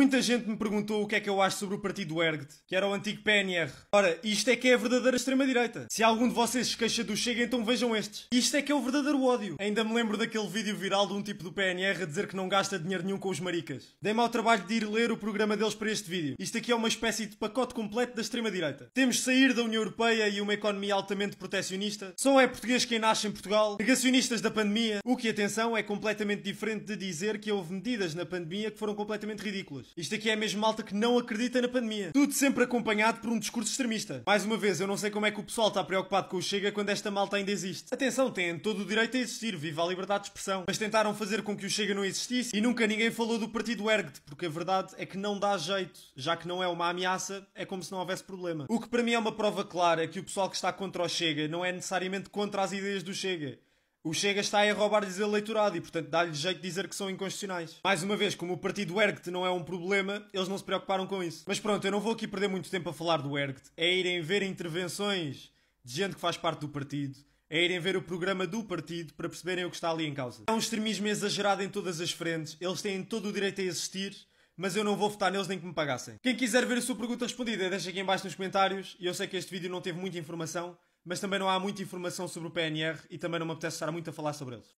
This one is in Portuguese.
Muita gente me perguntou o que é que eu acho sobre o partido Ergt, que era o antigo PNR. Ora, isto é que é a verdadeira extrema-direita. Se algum de vocês se queixa do Chega, então vejam estes. Isto é que é o verdadeiro ódio. Ainda me lembro daquele vídeo viral de um tipo do PNR a dizer que não gasta dinheiro nenhum com os maricas. Dei-me ao trabalho de ir ler o programa deles para este vídeo. Isto aqui é uma espécie de pacote completo da extrema-direita. Temos de sair da União Europeia e uma economia altamente protecionista. Só é português quem nasce em Portugal. Negacionistas da pandemia. O que, atenção, é completamente diferente de dizer que houve medidas na pandemia que foram completamente ridículas. Isto aqui é mesmo malta que não acredita na pandemia. Tudo sempre acompanhado por um discurso extremista. Mais uma vez, eu não sei como é que o pessoal está preocupado com o Chega quando esta malta ainda existe. Atenção, têm todo o direito a existir, viva a liberdade de expressão. Mas tentaram fazer com que o Chega não existisse e nunca ninguém falou do partido Ergt, porque a verdade é que não dá jeito. Já que não é uma ameaça, é como se não houvesse problema. O que para mim é uma prova clara é que o pessoal que está contra o Chega não é necessariamente contra as ideias do Chega. O Chega está a roubar-lhes eleitorado e, portanto, dá-lhes jeito de dizer que são inconstitucionais. Mais uma vez, como o partido ERGT não é um problema, eles não se preocuparam com isso. Mas pronto, eu não vou aqui perder muito tempo a falar do ERGT. É irem ver intervenções de gente que faz parte do partido, é irem ver o programa do partido para perceberem o que está ali em causa. É um extremismo exagerado em todas as frentes, eles têm todo o direito a existir, mas eu não vou votar neles nem que me pagassem. Quem quiser ver a sua pergunta respondida, deixa aqui em baixo nos comentários. E eu sei que este vídeo não teve muita informação, mas também não há muita informação sobre o PNR e também não me apetece estar muito a falar sobre eles.